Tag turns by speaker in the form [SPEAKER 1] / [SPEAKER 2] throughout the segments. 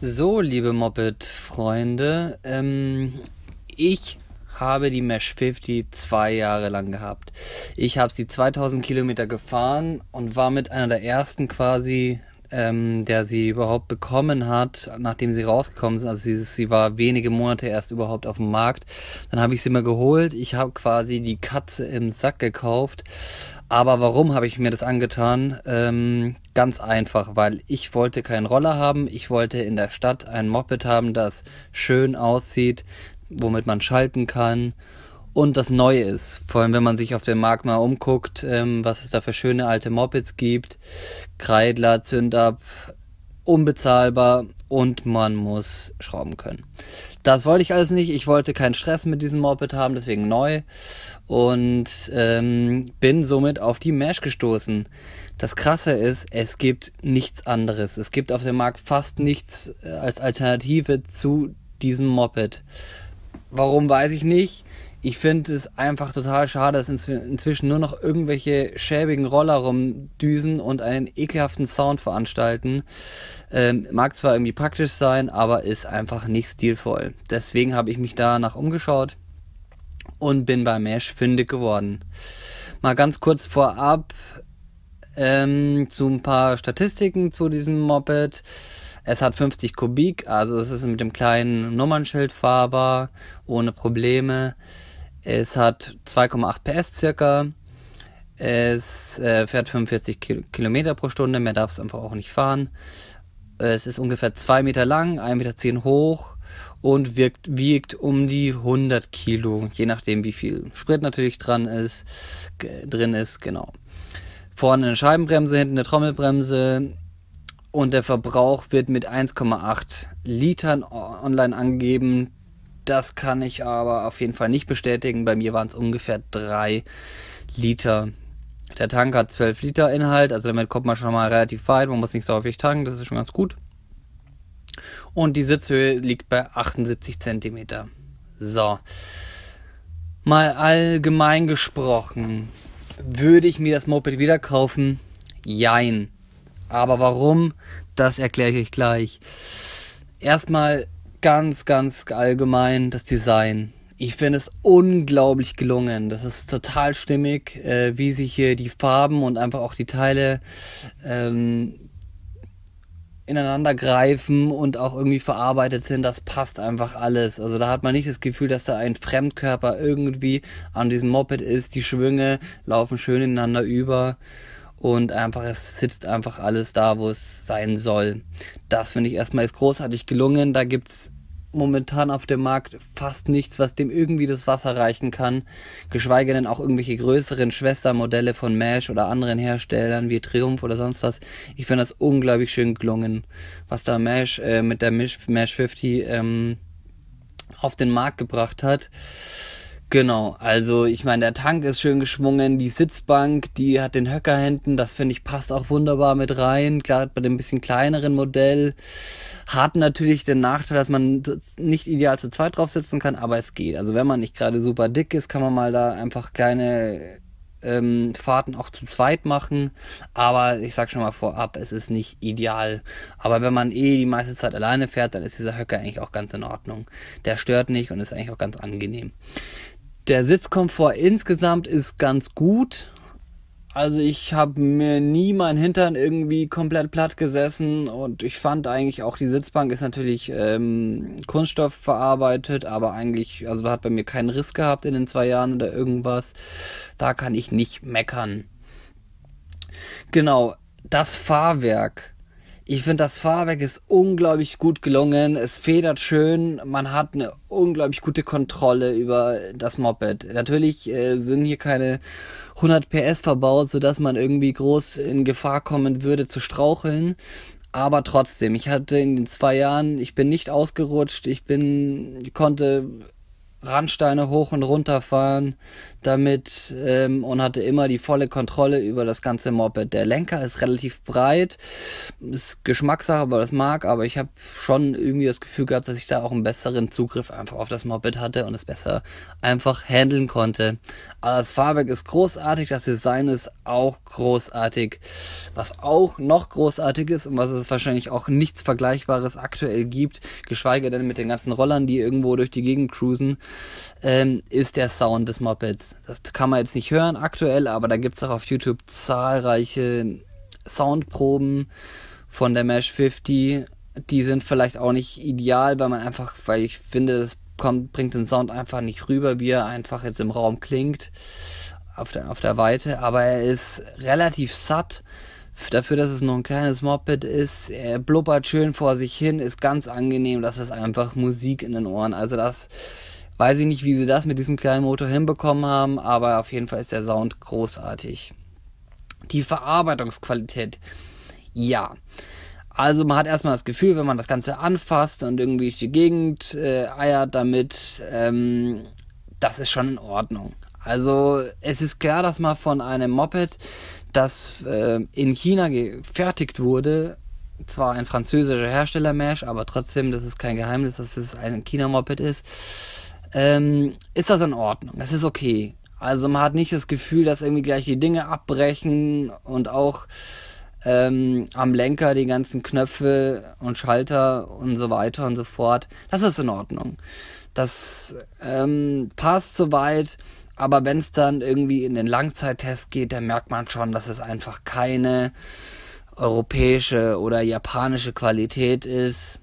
[SPEAKER 1] So, liebe Moped-Freunde, ähm, ich habe die Mesh 50 zwei Jahre lang gehabt. Ich habe sie 2000 Kilometer gefahren und war mit einer der ersten quasi, ähm, der sie überhaupt bekommen hat, nachdem sie rausgekommen ist. Also sie, sie war wenige Monate erst überhaupt auf dem Markt. Dann habe ich sie mir geholt. Ich habe quasi die Katze im Sack gekauft aber warum habe ich mir das angetan? Ähm, ganz einfach, weil ich wollte keinen Roller haben. Ich wollte in der Stadt ein Moped haben, das schön aussieht, womit man schalten kann und das neu ist. Vor allem, wenn man sich auf dem Markt mal umguckt, ähm, was es da für schöne alte Mopeds gibt. Kreidler, Zündab, unbezahlbar und man muss schrauben können. Das wollte ich alles nicht. Ich wollte keinen Stress mit diesem Moped haben, deswegen neu. Und ähm, bin somit auf die Mesh gestoßen. Das Krasse ist, es gibt nichts anderes. Es gibt auf dem Markt fast nichts äh, als Alternative zu diesem Moped. Warum weiß ich nicht. Ich finde es einfach total schade, dass inzwischen nur noch irgendwelche schäbigen Roller rumdüsen und einen ekelhaften Sound veranstalten. Ähm, mag zwar irgendwie praktisch sein, aber ist einfach nicht stilvoll. Deswegen habe ich mich danach umgeschaut und bin bei Mesh fündig geworden. Mal ganz kurz vorab ähm, zu ein paar Statistiken zu diesem Moped. Es hat 50 Kubik, also es ist mit dem kleinen Nummernschild fahrbar, ohne Probleme. Es hat 2,8 PS circa. Es äh, fährt 45 Kil Kilometer pro Stunde, mehr darf es einfach auch nicht fahren. Es ist ungefähr 2 Meter lang, 1,10 Meter hoch und wirkt, wiegt um die 100 Kilo, je nachdem wie viel Sprit natürlich dran ist, drin ist, genau. Vorne eine Scheibenbremse, hinten eine Trommelbremse, und der Verbrauch wird mit 1,8 Litern online angegeben. Das kann ich aber auf jeden Fall nicht bestätigen. Bei mir waren es ungefähr 3 Liter. Der Tank hat 12 Liter Inhalt, also damit kommt man schon mal relativ weit. Man muss nicht so häufig tanken, das ist schon ganz gut. Und die Sitzhöhe liegt bei 78 cm. So. Mal allgemein gesprochen, würde ich mir das Moped wieder kaufen? Jein. Aber warum, das erkläre ich euch gleich. Erstmal ganz, ganz allgemein das Design. Ich finde es unglaublich gelungen. Das ist total stimmig, äh, wie sich hier die Farben und einfach auch die Teile ähm, ineinander greifen und auch irgendwie verarbeitet sind, das passt einfach alles. Also da hat man nicht das Gefühl, dass da ein Fremdkörper irgendwie an diesem Moped ist. Die Schwünge laufen schön ineinander über und einfach, es sitzt einfach alles da, wo es sein soll. Das finde ich erstmal ist großartig gelungen. Da gibt's momentan auf dem Markt fast nichts, was dem irgendwie das Wasser reichen kann. Geschweige denn auch irgendwelche größeren Schwestermodelle von Mesh oder anderen Herstellern wie Triumph oder sonst was. Ich finde das unglaublich schön gelungen, was da Mesh äh, mit der Mesh, Mesh 50 ähm, auf den Markt gebracht hat. Genau, also ich meine, der Tank ist schön geschwungen, die Sitzbank, die hat den Höcker hinten, das finde ich passt auch wunderbar mit rein, gerade bei dem bisschen kleineren Modell. Hat natürlich den Nachteil, dass man nicht ideal zu zweit drauf sitzen kann, aber es geht. Also wenn man nicht gerade super dick ist, kann man mal da einfach kleine ähm, Fahrten auch zu zweit machen. Aber ich sag schon mal vorab, es ist nicht ideal. Aber wenn man eh die meiste Zeit alleine fährt, dann ist dieser Höcker eigentlich auch ganz in Ordnung. Der stört nicht und ist eigentlich auch ganz angenehm. Der Sitzkomfort insgesamt ist ganz gut. Also ich habe mir nie mein Hintern irgendwie komplett platt gesessen und ich fand eigentlich auch die Sitzbank ist natürlich ähm, Kunststoff verarbeitet, aber eigentlich, also hat bei mir keinen Riss gehabt in den zwei Jahren oder irgendwas. Da kann ich nicht meckern. Genau, das Fahrwerk ich finde, das Fahrwerk ist unglaublich gut gelungen. Es federt schön. Man hat eine unglaublich gute Kontrolle über das Moped. Natürlich äh, sind hier keine 100 PS verbaut, sodass man irgendwie groß in Gefahr kommen würde zu straucheln. Aber trotzdem, ich hatte in den zwei Jahren, ich bin nicht ausgerutscht. Ich bin, ich konnte Randsteine hoch und runter fahren damit ähm, und hatte immer die volle Kontrolle über das ganze Moped. Der Lenker ist relativ breit, ist Geschmackssache, aber das mag, aber ich habe schon irgendwie das Gefühl gehabt, dass ich da auch einen besseren Zugriff einfach auf das Moped hatte und es besser einfach handeln konnte. Aber das Fahrwerk ist großartig, das Design ist auch großartig. Was auch noch großartig ist und was es wahrscheinlich auch nichts Vergleichbares aktuell gibt, geschweige denn mit den ganzen Rollern, die irgendwo durch die Gegend cruisen, ähm, ist der Sound des Mopeds das kann man jetzt nicht hören aktuell, aber da gibt es auch auf YouTube zahlreiche Soundproben von der Mesh 50. Die sind vielleicht auch nicht ideal, weil man einfach, weil ich finde, es bringt den Sound einfach nicht rüber, wie er einfach jetzt im Raum klingt, auf der, auf der Weite. Aber er ist relativ satt dafür, dass es nur ein kleines Moped ist, er blubbert schön vor sich hin, ist ganz angenehm, das ist einfach Musik in den Ohren. Also das Weiß ich nicht, wie sie das mit diesem kleinen Motor hinbekommen haben, aber auf jeden Fall ist der Sound großartig. Die Verarbeitungsqualität. Ja. Also man hat erstmal das Gefühl, wenn man das Ganze anfasst und irgendwie die Gegend äh, eiert damit, ähm, das ist schon in Ordnung. Also es ist klar, dass man von einem Moped, das äh, in China gefertigt wurde, zwar ein französischer Hersteller Mesh, aber trotzdem, das ist kein Geheimnis, dass es ein China-Moped ist, ähm, ist das in Ordnung. Das ist okay. Also man hat nicht das Gefühl, dass irgendwie gleich die Dinge abbrechen und auch ähm, am Lenker die ganzen Knöpfe und Schalter und so weiter und so fort. Das ist in Ordnung. Das ähm, passt soweit, aber wenn es dann irgendwie in den Langzeittest geht, dann merkt man schon, dass es einfach keine europäische oder japanische Qualität ist.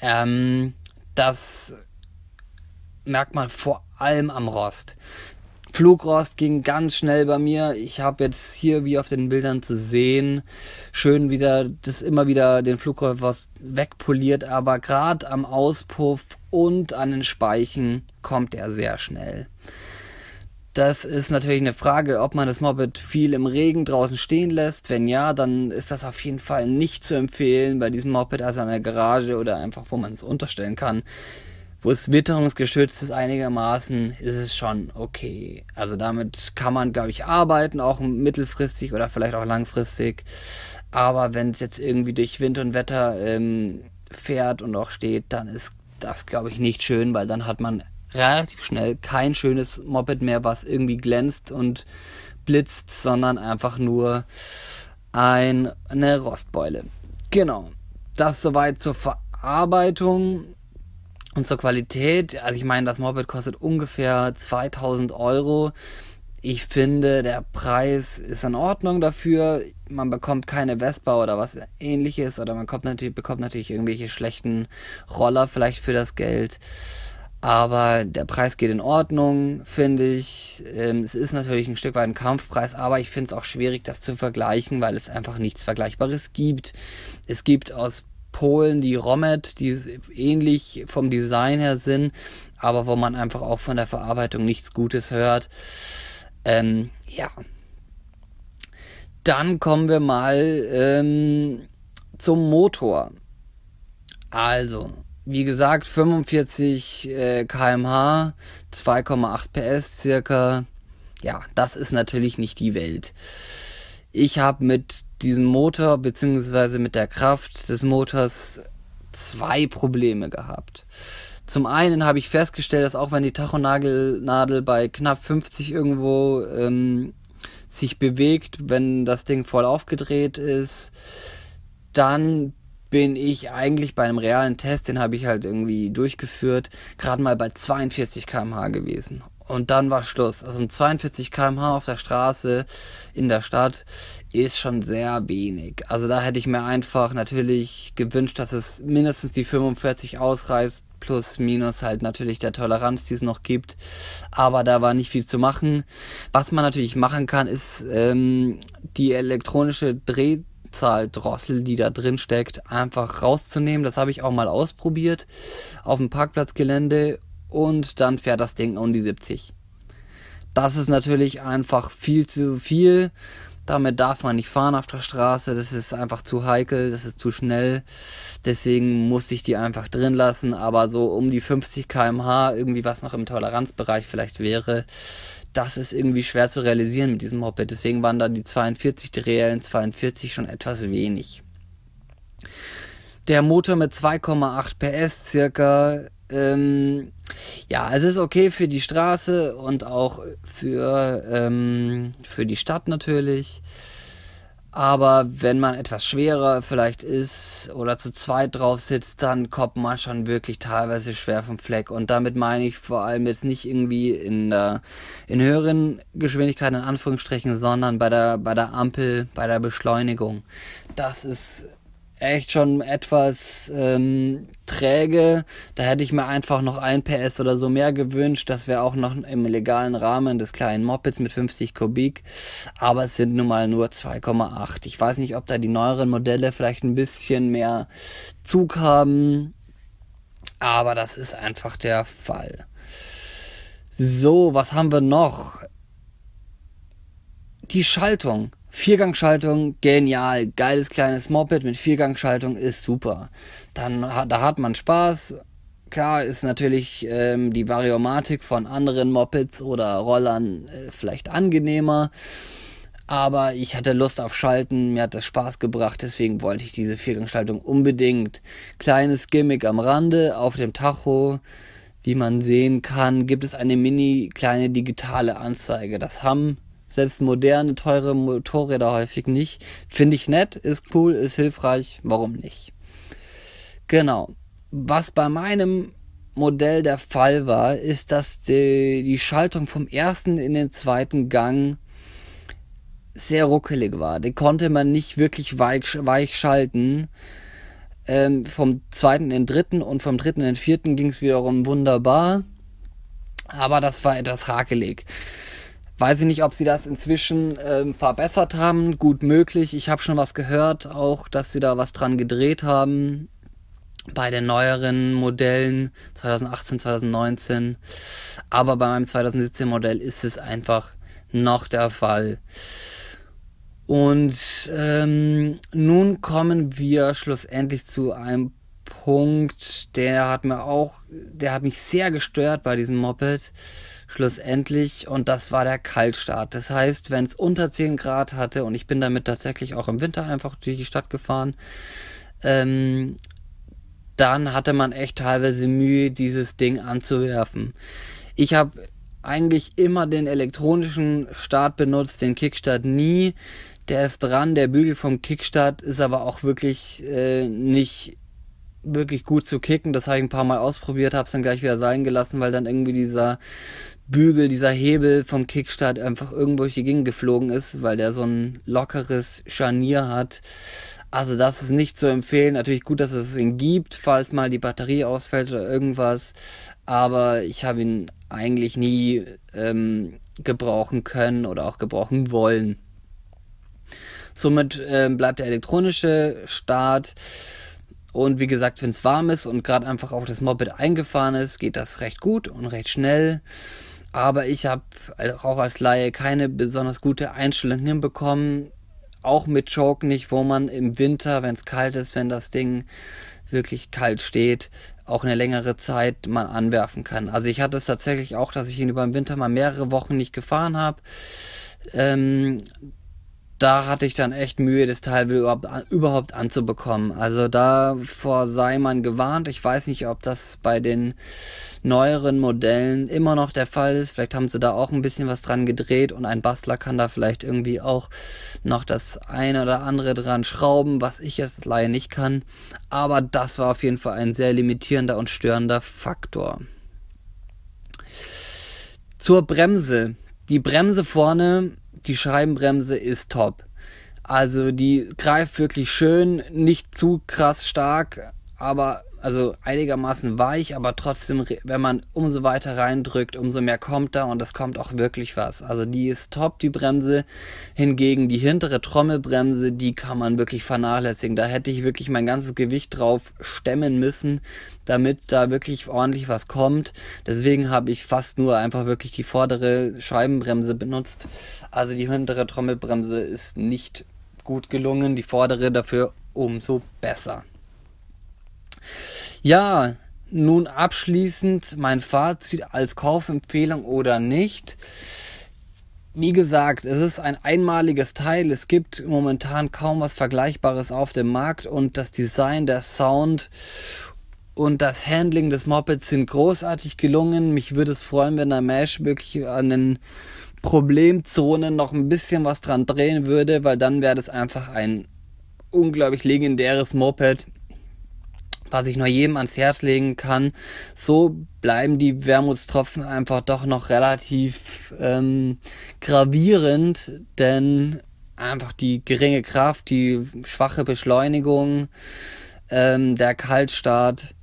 [SPEAKER 1] Ähm, das merkt man vor allem am Rost. Flugrost ging ganz schnell bei mir. Ich habe jetzt hier, wie auf den Bildern zu sehen, schön wieder das immer wieder den Flugrost wegpoliert, aber gerade am Auspuff und an den Speichen kommt er sehr schnell. Das ist natürlich eine Frage, ob man das Moped viel im Regen draußen stehen lässt. Wenn ja, dann ist das auf jeden Fall nicht zu empfehlen bei diesem Moped, also an der Garage oder einfach, wo man es unterstellen kann wo es witterungsgeschützt ist einigermaßen, ist es schon okay. Also damit kann man, glaube ich, arbeiten, auch mittelfristig oder vielleicht auch langfristig. Aber wenn es jetzt irgendwie durch Wind und Wetter ähm, fährt und auch steht, dann ist das, glaube ich, nicht schön, weil dann hat man relativ schnell kein schönes Moped mehr, was irgendwie glänzt und blitzt, sondern einfach nur ein, eine Rostbeule. Genau. Das soweit zur Verarbeitung. Und zur Qualität, also ich meine, das Moped kostet ungefähr 2000 Euro. Ich finde, der Preis ist in Ordnung dafür. Man bekommt keine Vespa oder was ähnliches oder man kommt natürlich, bekommt natürlich irgendwelche schlechten Roller vielleicht für das Geld. Aber der Preis geht in Ordnung, finde ich. Ähm, es ist natürlich ein Stück weit ein Kampfpreis, aber ich finde es auch schwierig, das zu vergleichen, weil es einfach nichts Vergleichbares gibt. Es gibt aus Polen, die Rommet, die ähnlich vom Design her sind, aber wo man einfach auch von der Verarbeitung nichts Gutes hört. Ähm, ja. Dann kommen wir mal ähm, zum Motor. Also, wie gesagt, 45 äh, km/h, 2,8 PS circa. Ja, das ist natürlich nicht die Welt. Ich habe mit diesem Motor bzw. mit der Kraft des Motors zwei Probleme gehabt. Zum einen habe ich festgestellt, dass auch wenn die Tachonadel bei knapp 50 irgendwo ähm, sich bewegt, wenn das Ding voll aufgedreht ist, dann bin ich eigentlich bei einem realen Test, den habe ich halt irgendwie durchgeführt, gerade mal bei 42 km/h gewesen. Und dann war Schluss. Also 42 km/h auf der Straße in der Stadt ist schon sehr wenig. Also da hätte ich mir einfach natürlich gewünscht, dass es mindestens die 45 ausreißt, plus minus halt natürlich der Toleranz, die es noch gibt. Aber da war nicht viel zu machen. Was man natürlich machen kann, ist ähm, die elektronische Drehzahldrossel, die da drin steckt, einfach rauszunehmen. Das habe ich auch mal ausprobiert auf dem Parkplatzgelände und dann fährt das Ding um die 70. Das ist natürlich einfach viel zu viel. Damit darf man nicht fahren auf der Straße. Das ist einfach zu heikel, das ist zu schnell. Deswegen musste ich die einfach drin lassen. Aber so um die 50 km/h, irgendwie was noch im Toleranzbereich vielleicht wäre, das ist irgendwie schwer zu realisieren mit diesem Moped. Deswegen waren da die 42, die reellen 42 schon etwas wenig. Der Motor mit 2,8 PS circa ähm, ja, es ist okay für die Straße und auch für, ähm, für die Stadt natürlich. Aber wenn man etwas schwerer vielleicht ist oder zu zweit drauf sitzt, dann kommt man schon wirklich teilweise schwer vom Fleck. Und damit meine ich vor allem jetzt nicht irgendwie in der, in höheren Geschwindigkeiten in Anführungsstrichen, sondern bei der, bei der Ampel, bei der Beschleunigung. Das ist echt schon etwas ähm, träge. Da hätte ich mir einfach noch ein PS oder so mehr gewünscht. Das wäre auch noch im legalen Rahmen des kleinen Mopeds mit 50 Kubik. Aber es sind nun mal nur 2,8. Ich weiß nicht, ob da die neueren Modelle vielleicht ein bisschen mehr Zug haben. Aber das ist einfach der Fall. So, was haben wir noch? Die Schaltung. Viergangschaltung, genial. Geiles kleines Moped mit Viergangschaltung ist super. Dann, da hat man Spaß. Klar ist natürlich ähm, die Variomatik von anderen Mopeds oder Rollern äh, vielleicht angenehmer. Aber ich hatte Lust auf Schalten, mir hat das Spaß gebracht, deswegen wollte ich diese Viergangschaltung unbedingt. Kleines Gimmick am Rande, auf dem Tacho, wie man sehen kann, gibt es eine mini kleine digitale Anzeige. Das haben selbst moderne, teure Motorräder häufig nicht. Finde ich nett, ist cool, ist hilfreich, warum nicht? Genau. Was bei meinem Modell der Fall war, ist, dass die, die Schaltung vom ersten in den zweiten Gang sehr ruckelig war. Die konnte man nicht wirklich weich, weich schalten. Ähm, vom zweiten in den dritten und vom dritten in den vierten ging es wiederum wunderbar. Aber das war etwas hakelig. Weiß ich nicht, ob sie das inzwischen ähm, verbessert haben. Gut möglich. Ich habe schon was gehört, auch dass sie da was dran gedreht haben. Bei den neueren Modellen 2018, 2019. Aber bei meinem 2017 Modell ist es einfach noch der Fall. Und ähm, nun kommen wir schlussendlich zu einem Punkt, der hat mir auch, der hat mich sehr gestört bei diesem Moped schlussendlich und das war der Kaltstart. Das heißt, wenn es unter 10 Grad hatte und ich bin damit tatsächlich auch im Winter einfach durch die Stadt gefahren, ähm, dann hatte man echt teilweise Mühe, dieses Ding anzuwerfen. Ich habe eigentlich immer den elektronischen Start benutzt, den Kickstart nie. Der ist dran, der Bügel vom Kickstart ist aber auch wirklich äh, nicht wirklich gut zu kicken. Das habe ich ein paar Mal ausprobiert, habe es dann gleich wieder sein gelassen, weil dann irgendwie dieser Bügel, dieser Hebel vom Kickstart einfach irgendwo durch die Gegend geflogen ist, weil der so ein lockeres Scharnier hat. Also das ist nicht zu empfehlen. Natürlich gut, dass es ihn gibt, falls mal die Batterie ausfällt oder irgendwas. Aber ich habe ihn eigentlich nie ähm, gebrauchen können oder auch gebrauchen wollen. Somit ähm, bleibt der elektronische Start und wie gesagt, wenn es warm ist und gerade einfach auch das Moped eingefahren ist, geht das recht gut und recht schnell. Aber ich habe auch als Laie keine besonders gute Einstellung hinbekommen. Auch mit Choke nicht, wo man im Winter, wenn es kalt ist, wenn das Ding wirklich kalt steht, auch eine längere Zeit mal anwerfen kann. Also ich hatte es tatsächlich auch, dass ich ihn über den Winter mal mehrere Wochen nicht gefahren habe. Ähm, da hatte ich dann echt Mühe, das Teil überhaupt, überhaupt anzubekommen. Also davor sei man gewarnt. Ich weiß nicht, ob das bei den neueren Modellen immer noch der Fall ist. Vielleicht haben sie da auch ein bisschen was dran gedreht und ein Bastler kann da vielleicht irgendwie auch noch das eine oder andere dran schrauben, was ich jetzt leider nicht kann. Aber das war auf jeden Fall ein sehr limitierender und störender Faktor. Zur Bremse. Die Bremse vorne die Scheibenbremse ist top. Also die greift wirklich schön, nicht zu krass stark, aber also einigermaßen weich, aber trotzdem, wenn man umso weiter reindrückt, umso mehr kommt da und es kommt auch wirklich was. Also die ist top, die Bremse. Hingegen die hintere Trommelbremse, die kann man wirklich vernachlässigen. Da hätte ich wirklich mein ganzes Gewicht drauf stemmen müssen, damit da wirklich ordentlich was kommt. Deswegen habe ich fast nur einfach wirklich die vordere Scheibenbremse benutzt. Also die hintere Trommelbremse ist nicht gut gelungen, die vordere dafür umso besser. Ja, nun abschließend mein Fazit als Kaufempfehlung oder nicht. Wie gesagt, es ist ein einmaliges Teil. Es gibt momentan kaum was Vergleichbares auf dem Markt und das Design, der Sound und das Handling des Mopeds sind großartig gelungen. Mich würde es freuen, wenn der Mesh wirklich an den Problemzonen noch ein bisschen was dran drehen würde, weil dann wäre das einfach ein unglaublich legendäres Moped was ich nur jedem ans Herz legen kann. So bleiben die Wermutstropfen einfach doch noch relativ ähm, gravierend, denn einfach die geringe Kraft, die schwache Beschleunigung, ähm, der Kaltstart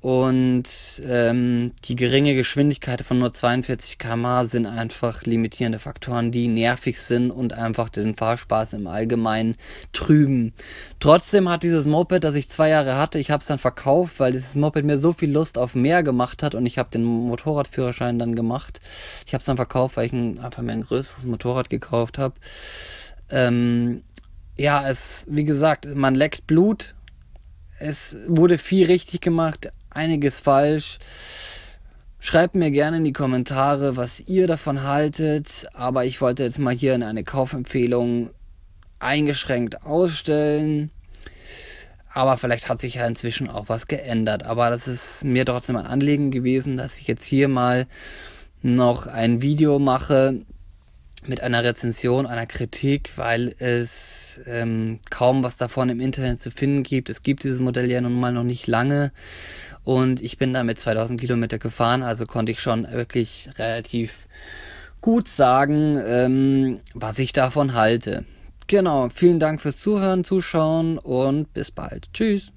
[SPEAKER 1] und ähm, die geringe Geschwindigkeit von nur 42 km/h sind einfach limitierende Faktoren, die nervig sind und einfach den Fahrspaß im Allgemeinen trüben. Trotzdem hat dieses Moped, das ich zwei Jahre hatte, ich habe es dann verkauft, weil dieses Moped mir so viel Lust auf mehr gemacht hat und ich habe den Motorradführerschein dann gemacht. Ich habe es dann verkauft, weil ich einfach mir ein größeres Motorrad gekauft habe. Ähm, ja, es, wie gesagt, man leckt Blut, es wurde viel richtig gemacht, einiges falsch. Schreibt mir gerne in die Kommentare, was ihr davon haltet, aber ich wollte jetzt mal hier in eine Kaufempfehlung eingeschränkt ausstellen. Aber vielleicht hat sich ja inzwischen auch was geändert. Aber das ist mir trotzdem ein Anliegen gewesen, dass ich jetzt hier mal noch ein Video mache, mit einer Rezension, einer Kritik, weil es ähm, kaum was davon im Internet zu finden gibt. Es gibt dieses Modell ja nun mal noch nicht lange und ich bin damit 2000 Kilometer gefahren, also konnte ich schon wirklich relativ gut sagen, ähm, was ich davon halte. Genau, vielen Dank fürs Zuhören, Zuschauen und bis bald. Tschüss.